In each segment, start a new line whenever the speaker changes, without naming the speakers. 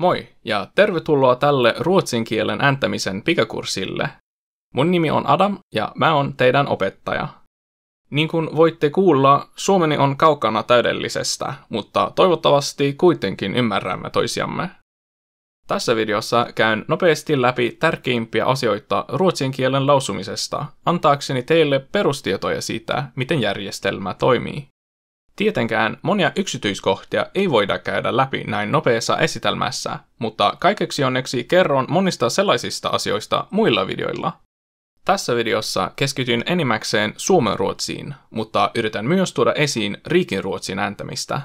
Moi ja tervetuloa tälle ruotsin kielen ääntämisen pikakurssille. Mun nimi on Adam ja mä oon teidän opettaja. Niin kuin voitte kuulla, suomeni on kaukana täydellisestä, mutta toivottavasti kuitenkin ymmärrämme toisiamme. Tässä videossa käyn nopeasti läpi tärkeimpiä asioita ruotsin kielen lausumisesta, antaakseni teille perustietoja siitä, miten järjestelmä toimii. Tietenkään monia yksityiskohtia ei voida käydä läpi näin nopeassa esitelmässä, mutta kaikeksi onneksi kerron monista sellaisista asioista muilla videoilla. Tässä videossa keskityn enimmäkseen suomen ruotsiin, mutta yritän myös tuoda esiin riikin ruotsin ääntämistä.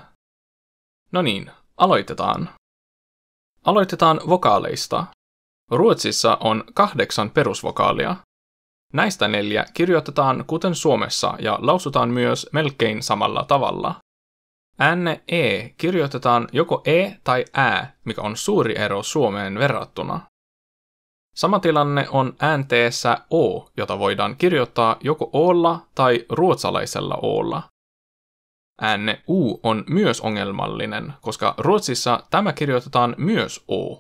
No niin, aloitetaan. Aloitetaan vokaaleista. Ruotsissa on kahdeksan perusvokaalia, Näistä neljä kirjoitetaan kuten Suomessa ja lausutaan myös melkein samalla tavalla. e kirjoitetaan joko E tai Ä, mikä on suuri ero Suomeen verrattuna. Sama tilanne on äänteessä O, jota voidaan kirjoittaa joko olla tai ruotsalaisella olla. Äänne U on myös ongelmallinen, koska Ruotsissa tämä kirjoitetaan myös O.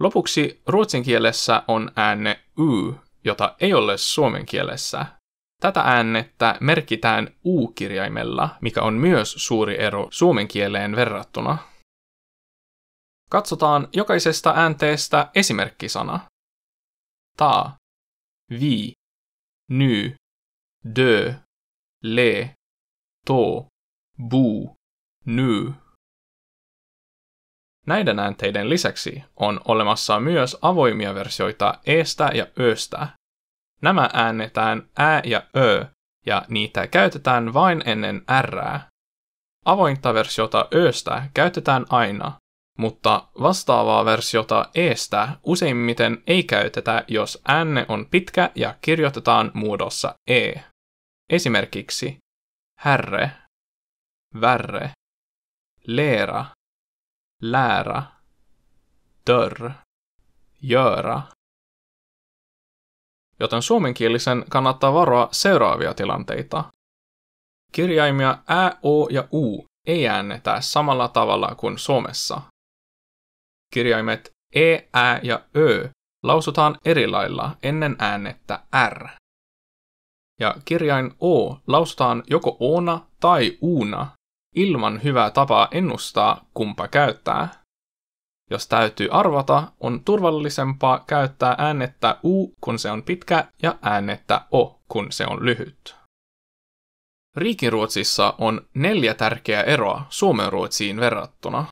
Lopuksi ruotsin kielessä on ääne Y, jota ei ole suomen kielessä. Tätä äännettä merkitään U-kirjaimella, mikä on myös suuri ero suomen kieleen verrattuna. Katsotaan jokaisesta äänteestä esimerkkisana. Ta, vi, ny, dö, le, to, bu, ny. Näiden äänteiden lisäksi on olemassa myös avoimia versioita eestä ja östä. Nämä äännetään ä ja ö, ja niitä käytetään vain ennen rää. Avointa versiota östä käytetään aina, mutta vastaavaa versiota eestä useimmiten ei käytetä, jos äänne on pitkä ja kirjoitetaan muodossa e. Esimerkiksi härre, värre, leera, lära, dörr, göra. Joten suomenkielisen kannattaa varoa seuraavia tilanteita. Kirjaimia ä, o ja u ei äännetä samalla tavalla kuin Suomessa. Kirjaimet e, ä ja ö lausutaan eri lailla ennen äänettä r. Ja kirjain o lausutaan joko oona tai uuna ilman hyvää tapaa ennustaa, kumpa käyttää. Jos täytyy arvata, on turvallisempaa käyttää äänettä U, kun se on pitkä, ja äänettä O, kun se on lyhyt. Riikinruotsissa on neljä tärkeää eroa suomenruotsiin verrattuna.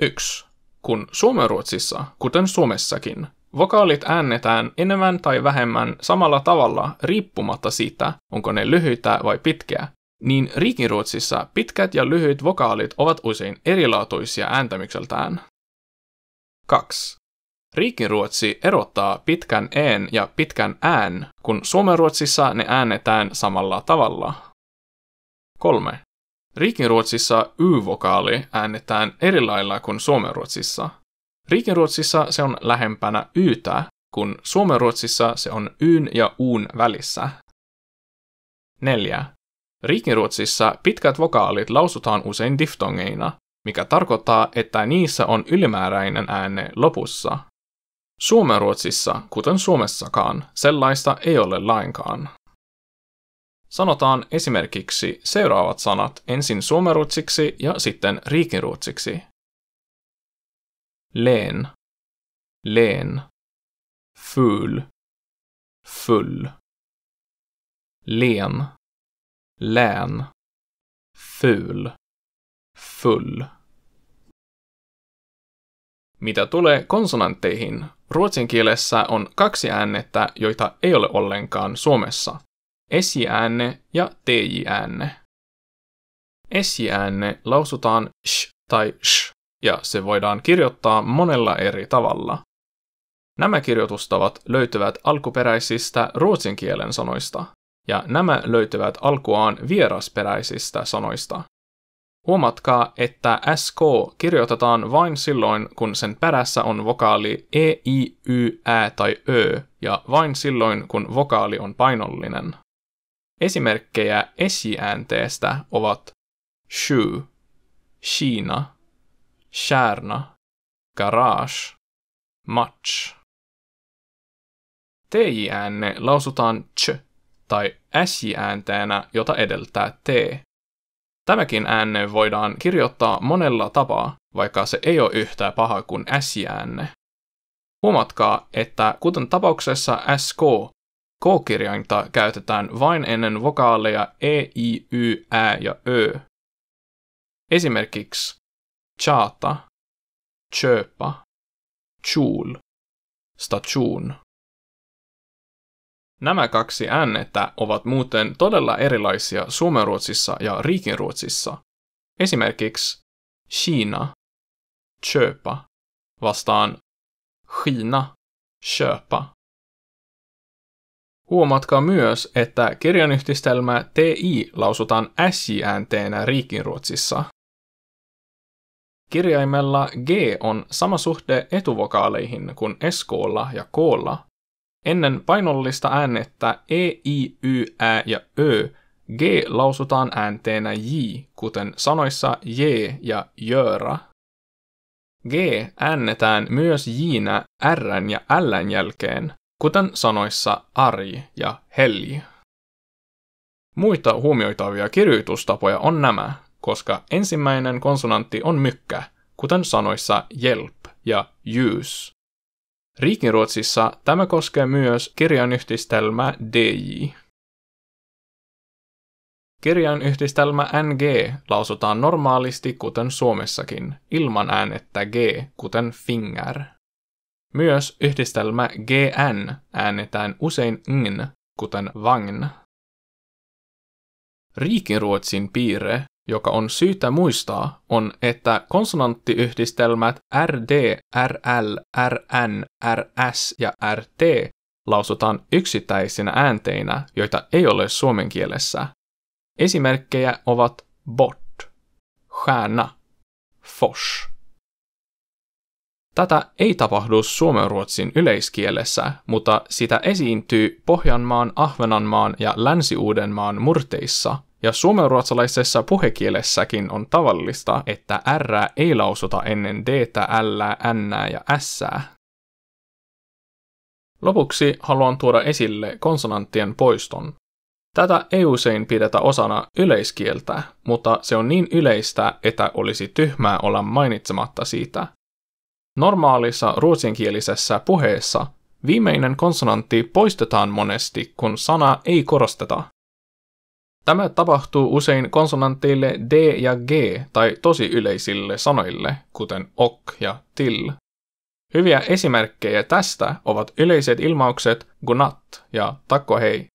1. Kun suomenruotsissa, kuten suomessakin, vokaalit äännetään enemmän tai vähemmän samalla tavalla riippumatta siitä, onko ne lyhyitä vai pitkiä, niin rikinruotsissa pitkät ja lyhyt vokaalit ovat usein erilaatuisia ääntämykseltään. 2. Riikinruotsi erottaa pitkän en ja pitkän ään, kun suomenruotsissa ne äännetään samalla tavalla. 3. Riikinruotsissa y-vokaali äännetään eri lailla kuin suomenruotsissa. Riikinruotsissa se on lähempänä ytä, kun suomenruotsissa se on yn ja uun välissä. 4. Riikinruotsissa pitkät vokaalit lausutaan usein diftongeina, mikä tarkoittaa, että niissä on ylimääräinen ääne lopussa. Suomenruotsissa, kuten Suomessakaan, sellaista ei ole lainkaan. Sanotaan esimerkiksi seuraavat sanat ensin suomenruotsiksi ja sitten riikinruotsiksi. Len, len, Fyl. full, len, län, ful, full. Mitä tulee konsonantteihin, ruotsin kielessä on kaksi äännettä, joita ei ole ollenkaan Suomessa. Esiäänne ja tj Esiäänne lausutaan sh tai sh, ja se voidaan kirjoittaa monella eri tavalla. Nämä kirjoitustavat löytyvät alkuperäisistä ruotsin kielen sanoista ja nämä löytyvät alkuaan vierasperäisistä sanoista. Huomatkaa, että SK kirjoitetaan vain silloin, kun sen perässä on vokaali E, I, Y, Ä tai Ö, ja vain silloin, kun vokaali on painollinen. Esimerkkejä esiäänteestä ovat shu, China, kärna, garage, match. TJ-äänne lausutaan ch tai äsji-äänteenä, jota edeltää t. Tämäkin äänne voidaan kirjoittaa monella tapaa, vaikka se ei ole yhtä paha kuin äsji-äänne. Huomatkaa, että kuten tapauksessa sk, k-kirjainta käytetään vain ennen vokaaleja e, i, y, ä ja ö. Esimerkiksi chaata, chöpa, chul, statsun. Nämä kaksi äänettä ovat muuten todella erilaisia suomenruotsissa ja riikinruotsissa. Esimerkiksi Kiina, köpa, vastaan Kiina, köpa. Huomatkaa myös, että kirjanyhdistelmä TI lausutaan s äänteenä riikinruotsissa. Kirjaimella G on sama suhde etuvokaaleihin kuin SKlla ja Klla, Ennen painollista äänettä e, i, y, ä ja ö G lausutaan äänteenä J, kuten sanoissa J ja Jöra. G äännetään myös Jinä R ja L jälkeen, kuten sanoissa Ari ja helli. Muita huomioitavia kirjoitustapoja on nämä, koska ensimmäinen konsonantti on mykkä, kuten sanoissa jelp ja jyys. Riikinruotsissa tämä koskee myös kirjanyhdistelmä DJ. Kirjanyhdistelmä NG lausutaan normaalisti kuten Suomessakin, ilman äänettä G, kuten finger. Myös yhdistelmä GN äänetään usein ng, kuten vagn. Riikinruotsin piirre joka on syytä muistaa, on, että konsonanttiyhdistelmät rd, rl, rn, rs ja rt lausutaan yksittäisinä äänteinä, joita ei ole suomen kielessä. Esimerkkejä ovat bot, stjärna, fosh. Tätä ei tapahdu suomenruotsin yleiskielessä, mutta sitä esiintyy Pohjanmaan, Ahvenanmaan ja Länsi-Uudenmaan murteissa – ja suomenruotsalaisessa puhekielessäkin on tavallista, että R ei lausuta ennen d L, N ja S. Lopuksi haluan tuoda esille konsonanttien poiston. Tätä ei usein pidetä osana yleiskieltä, mutta se on niin yleistä, että olisi tyhmää olla mainitsematta siitä. Normaalissa ruotsinkielisessä puheessa viimeinen konsonantti poistetaan monesti, kun sana ei korosteta, Tämä tapahtuu usein konsonantteille D ja G tai tosi yleisille sanoille, kuten ok ja till. Hyviä esimerkkejä tästä ovat yleiset ilmaukset gunat ja takko hei.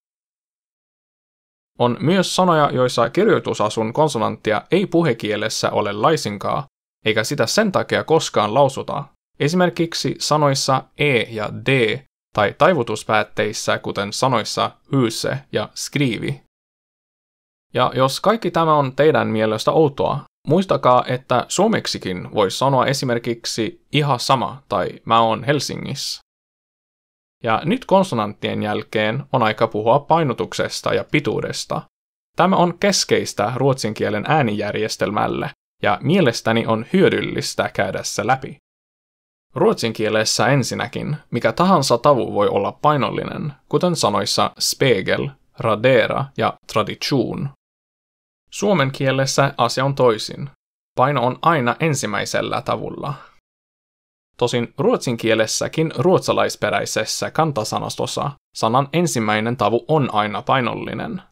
On myös sanoja, joissa kirjoitusasun konsonanttia ei puhekielessä ole laisinkaan, eikä sitä sen takia koskaan lausuta. Esimerkiksi sanoissa e ja d tai taivutuspäätteissä, kuten sanoissa Hyse ja skriivi. Ja jos kaikki tämä on teidän mielestä outoa, muistakaa, että suomeksikin voi sanoa esimerkiksi ihan sama tai mä oon Helsingissä. Ja nyt konsonanttien jälkeen on aika puhua painotuksesta ja pituudesta. Tämä on keskeistä ruotsin kielen äänijärjestelmälle, ja mielestäni on hyödyllistä käydä se läpi. Ruotsin kielessä ensinnäkin mikä tahansa tavu voi olla painollinen, kuten sanoissa spegel, radera ja tradition. Suomen kielessä asia on toisin. Paino on aina ensimmäisellä tavulla. Tosin ruotsin kielessäkin ruotsalaisperäisessä kantasanastossa sanan ensimmäinen tavu on aina painollinen.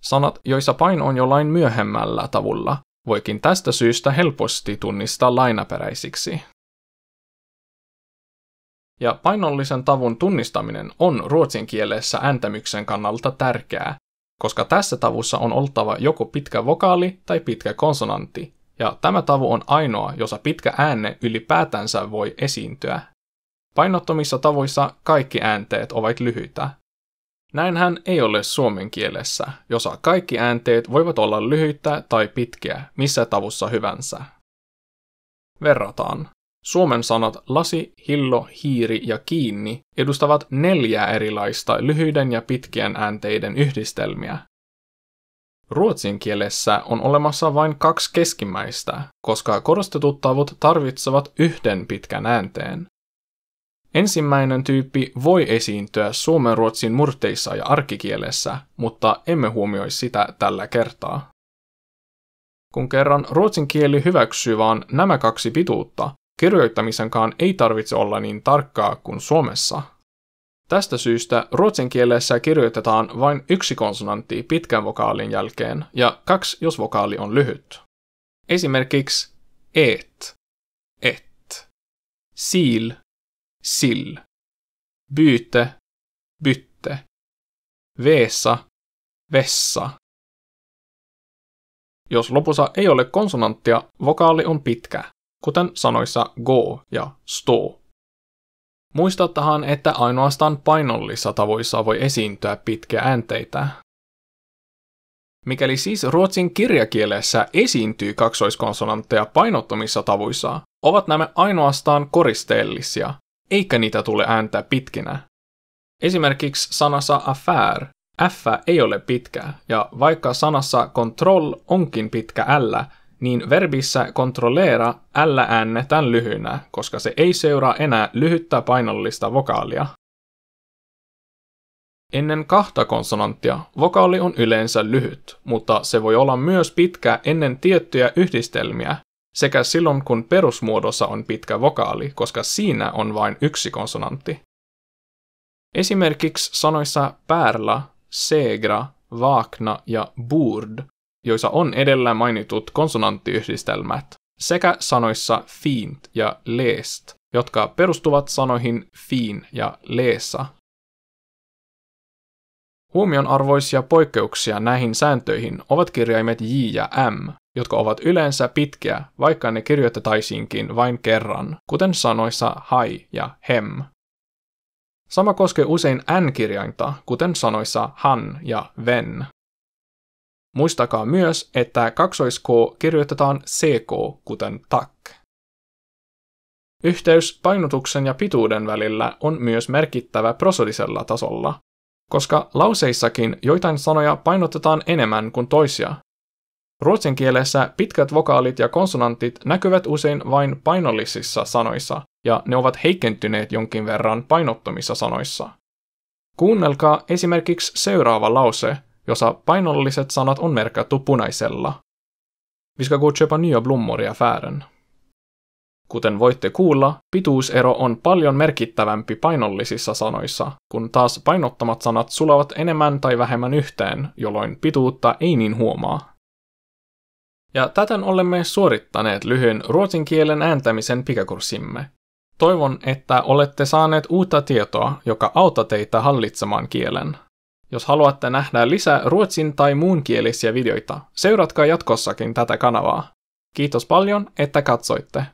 Sanat, joissa paino on jollain myöhemmällä tavulla, voikin tästä syystä helposti tunnistaa lainaperäisiksi. Ja painollisen tavun tunnistaminen on ruotsin kielessä ääntämyksen kannalta tärkeää, koska tässä tavussa on oltava joko pitkä vokaali tai pitkä konsonantti, ja tämä tavu on ainoa, jossa pitkä ääne ylipäätänsä voi esiintyä. Painottomissa tavoissa kaikki äänteet ovat lyhyitä. Näinhän ei ole suomen kielessä, jossa kaikki äänteet voivat olla lyhyitä tai pitkiä missä tavussa hyvänsä. Verrataan. Suomen sanat lasi, hillo, hiiri ja kiinni edustavat neljää erilaista lyhyiden ja pitkien äänteiden yhdistelmiä. Ruotsin kielessä on olemassa vain kaksi keskimmäistä, koska korostetut tavut tarvitsevat yhden pitkän äänteen. Ensimmäinen tyyppi voi esiintyä Suomen ruotsin murteissa ja arkikielessä, mutta emme huomioi sitä tällä kertaa. Kun kerran ruotsin kieli hyväksyy vain nämä kaksi pituutta, kirjoittamisenkaan ei tarvitse olla niin tarkkaa kuin Suomessa. Tästä syystä ruotsin kielessä kirjoitetaan vain yksi konsonantti pitkän vokaalin jälkeen ja kaksi, jos vokaali on lyhyt. Esimerkiksi et, et, sil, sill, byte, bytte, vesa, vessa. Jos lopussa ei ole konsonanttia, vokaali on pitkä kuten sanoissa go ja sto. Muistattahan, että ainoastaan painollisissa tavoissa voi esiintyä pitkiä äänteitä. Mikäli siis ruotsin kirjakielessä esiintyy kaksoiskonsonantteja painottomissa tavoissa, ovat nämä ainoastaan koristeellisia, eikä niitä tule ääntää pitkinä. Esimerkiksi sanassa affair, f ei ole pitkä, ja vaikka sanassa control onkin pitkä l, niin verbissä kontrollera äänne äännetään lyhynä, koska se ei seuraa enää lyhyttä painollista vokaalia. Ennen kahta konsonanttia vokaali on yleensä lyhyt, mutta se voi olla myös pitkä ennen tiettyjä yhdistelmiä, sekä silloin kun perusmuodossa on pitkä vokaali, koska siinä on vain yksi konsonantti. Esimerkiksi sanoissa pärla, segra, vakna ja bord joissa on edellä mainitut konsonanttiyhdistelmät, sekä sanoissa fiend ja leest, jotka perustuvat sanoihin fiin ja leesa. Huomionarvoisia poikkeuksia näihin sääntöihin ovat kirjaimet J ja M, jotka ovat yleensä pitkiä, vaikka ne kirjoitetaisiinkin vain kerran, kuten sanoissa hai ja hem. Sama koskee usein N-kirjainta, kuten sanoissa han ja ven. Muistakaa myös, että kaksois-K kirjoitetaan CK, kuten tak. Yhteys painotuksen ja pituuden välillä on myös merkittävä prosodisella tasolla, koska lauseissakin joitain sanoja painotetaan enemmän kuin toisia. Ruotsin kielessä pitkät vokaalit ja konsonantit näkyvät usein vain painollisissa sanoissa, ja ne ovat heikentyneet jonkin verran painottomissa sanoissa. Kuunnelkaa esimerkiksi seuraava lause – jossa painolliset sanat on merkattu punaisella. Vi ska gå och köpa nya blommor i affären. Kuten voitte kuulla, pituusero on paljon merkittävämpi painollisissa sanoissa, kun taas painottamat sanat sulavat enemmän tai vähemmän yhteen, jolloin pituutta ei niin huomaa. Ja täten olemme suorittaneet lyhyen ruotsin kielen ääntämisen pikakurssimme. Toivon, että olette saaneet uutta tietoa, joka auttaa teitä hallitsemaan kielen. Jos haluatte nähdä lisää ruotsin tai muunkielisiä videoita, seuratkaa jatkossakin tätä kanavaa. Kiitos paljon, että katsoitte.